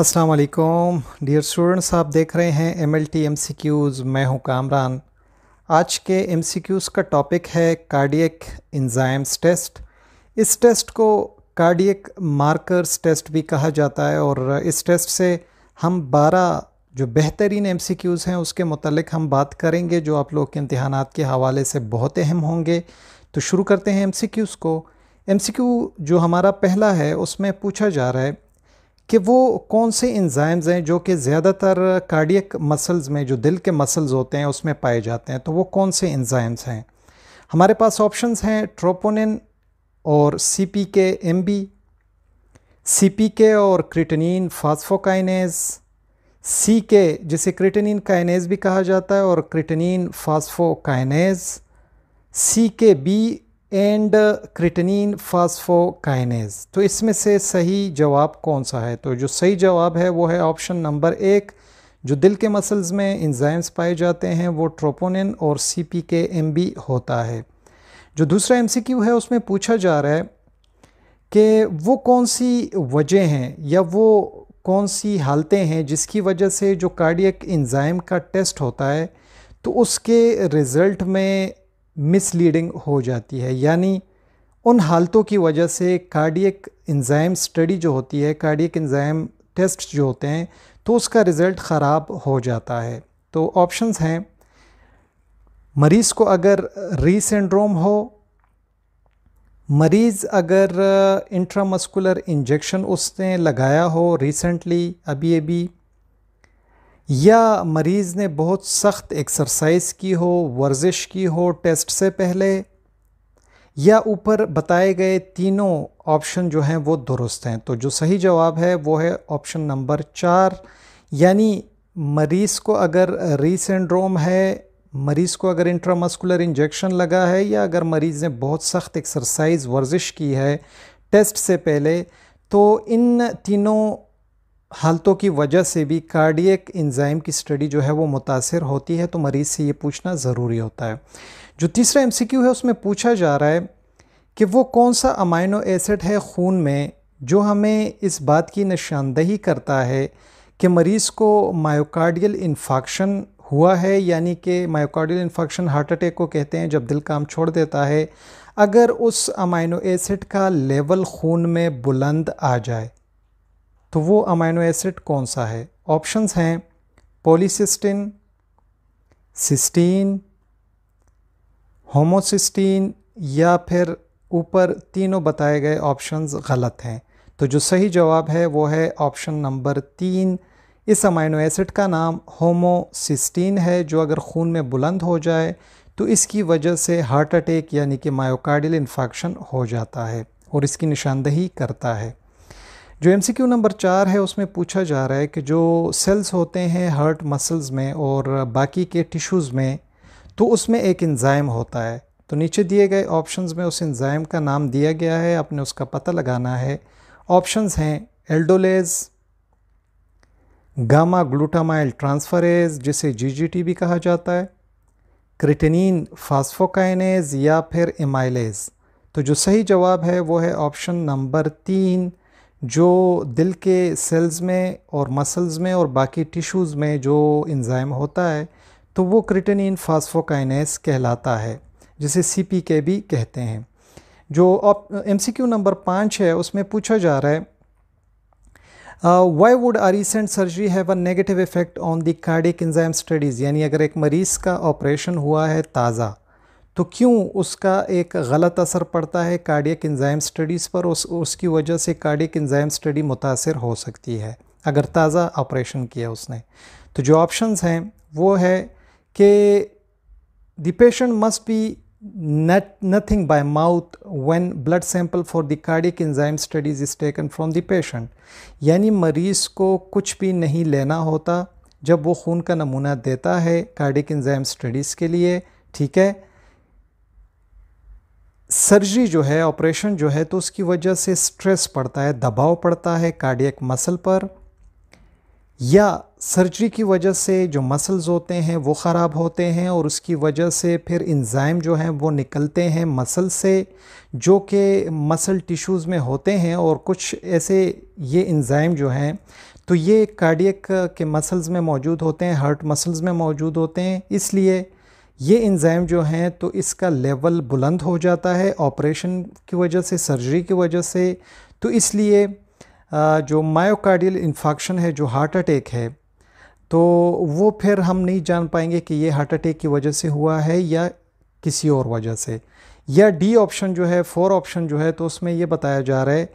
अस्सलाम वालेकुम dear students आप देख रहे हैं M L T M C Qs मैं हूँ कामरान आज के एम सी क्यूज़ का टॉपिक है कार्डियक इंजाइम्स टेस्ट इस टेस्ट को कार्डियक मार्कर्स टेस्ट भी कहा जाता है और इस टेस्ट से हम 12 जो बेहतरीन एम सी क्यूज़ हैं उसके मतलब हम बात करेंगे जो आप लोग के इम्तहान के हवाले से बहुत अहम होंगे तो शुरू करते हैं एम सी क्यूज़ को एम सी क्यू जो हमारा पहला है उसमें पूछा जा रहा है कि वो कौन से इंजाइम्स हैं जो कि ज़्यादातर कार्डियक मसल्स में जो दिल के मसल्स होते हैं उसमें पाए जाते हैं तो वो कौन से इंजाइम्स हैं हमारे पास ऑप्शंस हैं ट्रोपोनिन और C P K M B C P K और क्रिटनिन फास्फोकाइनेज सी के जिसे क्रिटनिन काइनेज भी कहा जाता है और क्रिटनिन फास्फोकाइनेज सी के बी एंड क्रिटनिन फास्फोकाइनेज तो इसमें से सही जवाब कौन सा है तो जो सही जवाब है वो है ऑप्शन नंबर एक जो दिल के मसल्स में इंजाइम्स पाए जाते हैं वो ट्रोपोनिन और C P K M B होता है जो दूसरा एम सी क्यू है उसमें पूछा जा रहा है कि वो कौन सी वजह हैं या वो कौन सी हालतें हैं जिसकी वजह से जो कार्डियक इंजाइम का टेस्ट होता है तो उसके रिज़ल्ट में मिसलीडिंग हो जाती है यानी उन हालतों की वजह से कार्डियक इंजाइम स्टडी जो होती है कार्डियक इंजाइम टेस्ट जो होते हैं तो उसका रिज़ल्ट ख़राब हो जाता है तो ऑप्शंस हैं मरीज़ को अगर री सिंड्रोम हो मरीज़ अगर इंट्रामस्कुलर इंजेक्शन उसने लगाया हो रिसेंटली अभी अभी या मरीज़ ने बहुत सख्त एक्सरसाइज की हो वर्जिश की हो टेस्ट से पहले या ऊपर बताए गए तीनों ऑप्शन जो हैं वो दुरुस्त हैं तो जो सही जवाब है वो है ऑप्शन नंबर चार यानी मरीज़ को अगर री सिंड्रोम है मरीज़ को अगर इंट्रामस्कुलर इंजेक्शन लगा है या अगर मरीज़ ने बहुत सख्त एक्सरसाइज वर्जिश की है टेस्ट से पहले तो इन तीनों हालतों की वजह से भी कार्डियक इंजाइम की स्टडी जो है वो मुतासर होती है तो मरीज़ से ये पूछना ज़रूरी होता है जो तीसरा एम है उसमें पूछा जा रहा है कि वो कौन सा अमाइनो एसिड है खून में जो हमें इस बात की निशानदही करता है कि मरीज़ को मायोकार्डियल इन्फाक्शन हुआ है यानी कि मायोकार्डियल इन्फाक्शन हार्ट अटैक को कहते हैं जब दिल काम छोड़ देता है अगर उस अमाइनो एसिड का लेवल खून में बुलंद आ जाए तो वो अमाइनो एसिड कौन सा है ऑप्शंस हैं पॉलीसिस्टिन सिस्टीन होमोसिस्टीन या फिर ऊपर तीनों बताए गए ऑप्शंस गलत हैं तो जो सही जवाब है वो है ऑप्शन नंबर तीन इस अमाइनो एसिड का नाम होमोसिस्टीन है जो अगर खून में बुलंद हो जाए तो इसकी वजह से हार्ट अटैक यानी कि मायोकार्डियल इन्फेक्शन हो जाता है और इसकी निशानदेही करता है जो एम नंबर चार है उसमें पूछा जा रहा है कि जो सेल्स होते हैं हर्ट मसल्स में और बाकी के टिश्यूज़ में तो उसमें एक इंजाइम होता है तो नीचे दिए गए ऑप्शंस में उस इंजाइम का नाम दिया गया है आपने उसका पता लगाना है ऑप्शंस हैं एल्डोलेज गामा ग्लूटामाइल ट्रांसफरेज जिसे टी भी कहा जाता है क्रिटनिन फास्फोकाइनेज या फिर एमाइलेज तो जो सही जवाब है वो है ऑप्शन नंबर तीन जो दिल के सेल्स में और मसल्स में और बाकी टिश्यूज़ में जो इंजाइम होता है तो वो क्रिटनिन फास्फोकाइनेस कहलाता है जिसे सी पी के भी कहते हैं जो एम सी क्यू नंबर पाँच है उसमें पूछा जा रहा है why would a recent surgery have a negative effect on the cardiac enzyme studies यानी अगर एक मरीज़ का ऑपरेशन हुआ है ताज़ा तो क्यों उसका एक गलत असर पड़ता है कार्डियक इंजाइम स्टडीज़ पर उस उसकी वजह से कार्डियक इंजाइम स्टडी मुतासर हो सकती है अगर ताज़ा ऑपरेशन किया उसने तो जो ऑप्शंस हैं वो है कि the patient must be nothing by mouth when blood sample for the cardiac cardiac studies is taken from the patient यानी मरीज़ को कुछ भी नहीं लेना होता जब वो खून का नमूना देता है कार्डिक इंजाइम स्टडीज़ के लिए ठीक है सर्जरी जो है ऑपरेशन जो है तो उसकी वजह से स्ट्रेस पड़ता है दबाव पड़ता है कार्डियक मसल पर या सर्जरी की वजह से जो मसल्स होते हैं वो ख़राब होते हैं और उसकी वजह से फिर इंजाइम जो हैं वो निकलते हैं मसल से जो कि मसल टिश्यूज़ में होते हैं और कुछ ऐसे ये इंजाइम जो हैं तो ये कार्डियक के मसल्स में मौजूद होते हैं हार्ट मसल्स में मौजूद होते हैं इसलिए ये इंजाइम जो हैं तो इसका लेवल बुलंद हो जाता है ऑपरेशन की वजह से सर्जरी की वजह से तो इसलिए जो मायोकार्डियल इन्फॉक्शन है जो हार्ट अटैक है तो वो फिर हम नहीं जान पाएंगे कि ये हार्ट अटैक की वजह से हुआ है या किसी और वजह से या डी ऑप्शन जो है फोर ऑप्शन जो है तो उसमें ये बताया जा रहा है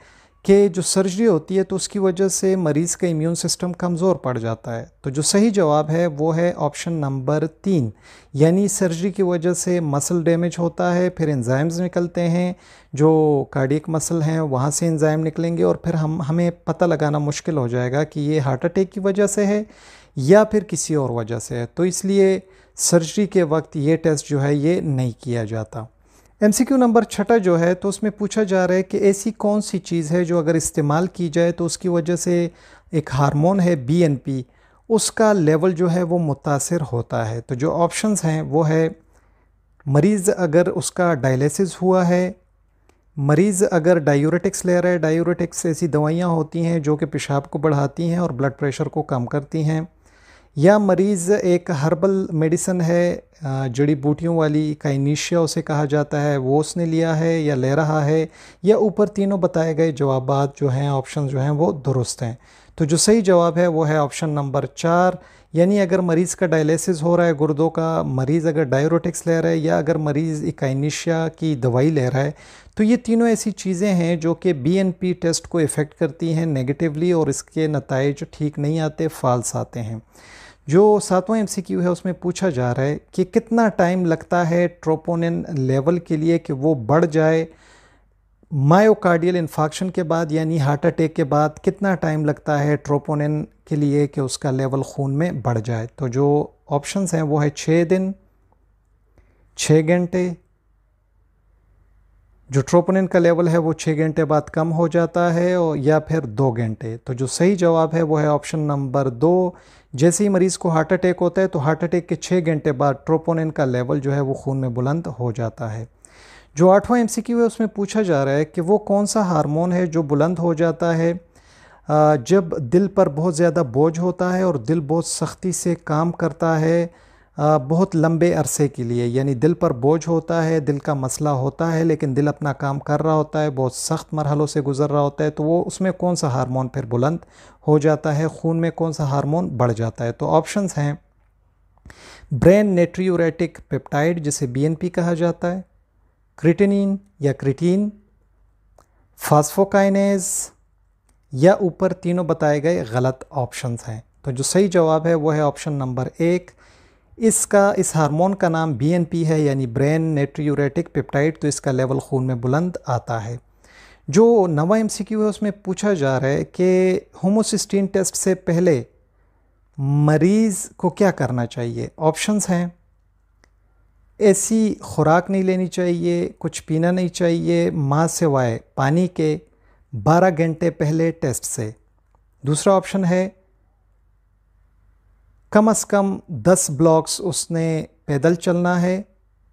कि जो सर्जरी होती है तो उसकी वजह से मरीज़ का इम्यून सिस्टम कमज़ोर पड़ जाता है तो जो सही जवाब है वो है ऑप्शन नंबर तीन यानी सर्जरी की वजह से मसल डैमेज होता है फिर एंजाइम्स निकलते हैं जो कार्डिक मसल हैं वहाँ से एंजाइम निकलेंगे और फिर हम हमें पता लगाना मुश्किल हो जाएगा कि ये हार्ट अटैक की वजह से है या फिर किसी और वजह से है तो इसलिए सर्जरी के वक्त ये टेस्ट जो है ये नहीं किया जाता क्यू नंबर छठा जो है तो उसमें पूछा जा रहा है कि ऐसी कौन सी चीज़ है जो अगर इस्तेमाल की जाए तो उसकी वजह से एक हार्मोन है पी उसका लेवल जो है वो मुतासर होता है तो जो ऑप्शंस हैं वो है मरीज़ अगर उसका डायलिसिस हुआ है मरीज़ अगर डायूरेटिक्स ले रहा है डायूरेटिक्स ऐसी दवाइयाँ होती हैं जो कि पेशाब को बढ़ाती हैं और ब्लड प्रेशर को कम करती हैं या मरीज़ एक हर्बल मेडिसन है जड़ी बूटियों वाली काइनीशिया उसे कहा जाता है वो उसने लिया है या ले रहा है या ऊपर तीनों बताए गए जवाब जो हैं ऑप्शन जो हैं वो दुरुस्त हैं तो जो सही जवाब है वो है ऑप्शन नंबर चार यानी अगर मरीज़ का डायलिसिस हो रहा है गुर्दों का मरीज़ अगर डायरोटिक्स ले रहा है या अगर मरीज़ इकाइनिशिया की दवाई ले रहा है तो ये तीनों ऐसी चीज़ें हैं जो कि बीएनपी टेस्ट को इफ़ेक्ट करती हैं नेगेटिवली और इसके नतज ठीक नहीं आते फाल्स आते हैं जो सातवां एम है उसमें पूछा जा रहा है कि कितना टाइम लगता है ट्रोपोनिन लेवल के लिए कि वो बढ़ जाए मायोकार्डियल इन्फाक्शन के बाद यानी हार्ट अटैक के बाद कितना टाइम लगता है ट्रोपोनिन के लिए कि उसका लेवल खून में बढ़ जाए तो जो ऑप्शंस हैं वो है छः दिन छः घंटे जो ट्रोपोनिन का लेवल है वो छः घंटे बाद कम हो जाता है और या फिर दो घंटे तो जो सही जवाब है वो है ऑप्शन नंबर दो जैसे ही मरीज़ को हार्ट अटैक होता है तो हार्ट अटैक के छः घंटे बाद ट्रोपोनिन का लेवल जो है वो खून में बुलंद हो जाता है जो आठवां एम है उसमें पूछा जा रहा है कि वो कौन सा हारमोन है जो बुलंद हो जाता है जब दिल पर बहुत ज़्यादा बोझ होता है और दिल बहुत सख्ती से काम करता है बहुत लंबे अरसे के लिए यानी दिल पर बोझ होता है दिल का मसला होता है लेकिन दिल अपना काम कर रहा होता है बहुत सख्त मरहलों से गुज़र रहा होता है तो वो उसमें कौन सा हार्मोन फिर बुलंद हो जाता है खून में कौन सा हार्मोन बढ़ जाता है तो ऑप्शंस हैं ब्रेन नेट्रियोरेटिक पेप्टाइड जिसे बीएनपी कहा जाता है क्रिटिनिन या क्रिटीन फास्फोकाइनेज या ऊपर तीनों बताए गए गलत ऑप्शंस हैं तो जो सही जवाब है वो है ऑप्शन नंबर एक इसका इस हार्मोन का नाम बीएनपी है यानी ब्रेन नेट्रियोरेटिक पेप्टाइड तो इसका लेवल खून में बुलंद आता है जो नवा एम है उसमें पूछा जा रहा है कि होमोसिस्टीन टेस्ट से पहले मरीज़ को क्या करना चाहिए ऑप्शंस हैं ऐसी खुराक नहीं लेनी चाहिए कुछ पीना नहीं चाहिए माँ सेवाए पानी के 12 घंटे पहले टेस्ट से दूसरा ऑप्शन है कम से कम दस ब्लॉक्स उसने पैदल चलना है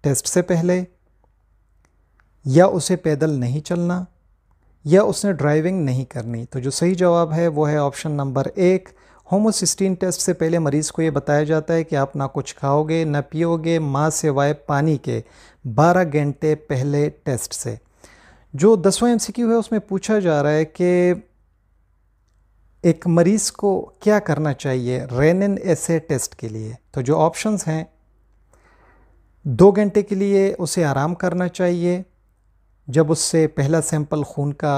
टेस्ट से पहले या उसे पैदल नहीं चलना या उसने ड्राइविंग नहीं करनी तो जो सही जवाब है वो है ऑप्शन नंबर एक होमोसिस्टीन टेस्ट से पहले मरीज़ को ये बताया जाता है कि आप ना कुछ खाओगे ना पियोगे माँ सेवाए पानी के 12 घंटे पहले टेस्ट से जो दसवां एम है उसमें पूछा जा रहा है कि एक मरीज़ को क्या करना चाहिए रेनिन एसे टेस्ट के लिए तो जो ऑप्शंस हैं दो घंटे के लिए उसे आराम करना चाहिए जब उससे पहला सैंपल खून का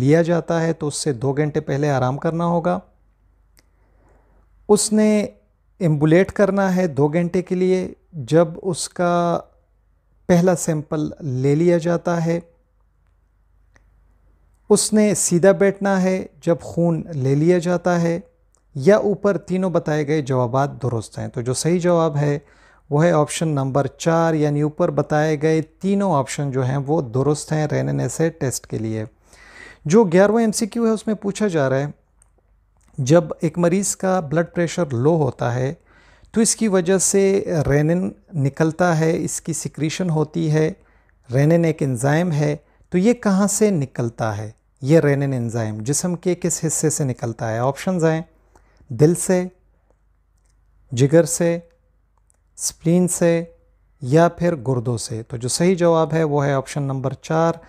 लिया जाता है तो उससे दो घंटे पहले आराम करना होगा उसने एम्बुलेट करना है दो घंटे के लिए जब उसका पहला सैंपल ले लिया जाता है उसने सीधा बैठना है जब खून ले लिया जाता है या ऊपर तीनों बताए गए जवाब दुरुस्त हैं तो जो सही जवाब है वह है ऑप्शन नंबर चार यानी ऊपर बताए गए तीनों ऑप्शन जो हैं वो दुरुस्त हैं रेन एसे टेस्ट के लिए जो ग्यारहवा एम है उसमें पूछा जा रहा है जब एक मरीज़ का ब्लड प्रेशर लो होता है तो इसकी वजह से रेनिन निकलता है इसकी सिक्रीशन होती है रेनिन एक एंजाइम है तो ये कहाँ से निकलता है ये रेनिन एंजाइम जिसम के किस हिस्से से निकलता है ऑप्शंस हैं दिल से जिगर से स्प्लीन से या फिर गुर्दों से तो जो सही जवाब है वो है ऑप्शन नंबर चार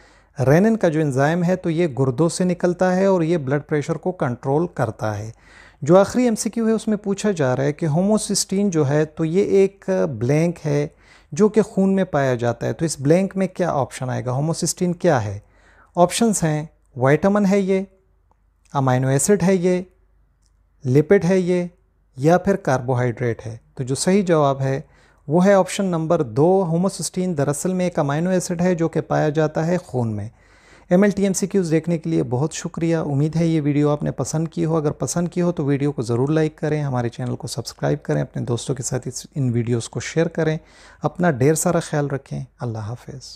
रेनिन का जो एंजाइम है तो ये गुर्दों से निकलता है और ये ब्लड प्रेशर को कंट्रोल करता है जो आखिरी एमसीक्यू है उसमें पूछा जा रहा है कि होमोसिस्टीन जो है तो ये एक ब्लैंक है जो कि खून में पाया जाता है तो इस ब्लैंक में क्या ऑप्शन आएगा होमोसिस्टीन क्या है ऑप्शंस हैं वाइटामिन है ये अमाइनो एसिड है ये लिपिड है ये या फिर कार्बोहाइड्रेट है तो जो सही जवाब है वो है ऑप्शन नंबर दो होमोसिस्टीन दरअसल में एक अमाइनो एसिड है जो कि पाया जाता है खून में एम एल देखने के लिए बहुत शुक्रिया उम्मीद है ये वीडियो आपने पसंद की हो अगर पसंद की हो तो वीडियो को ज़रूर लाइक करें हमारे चैनल को सब्सक्राइब करें अपने दोस्तों के साथ इस इन वीडियोस को शेयर करें अपना ढेर सारा ख्याल रखें अल्लाह हाफिज़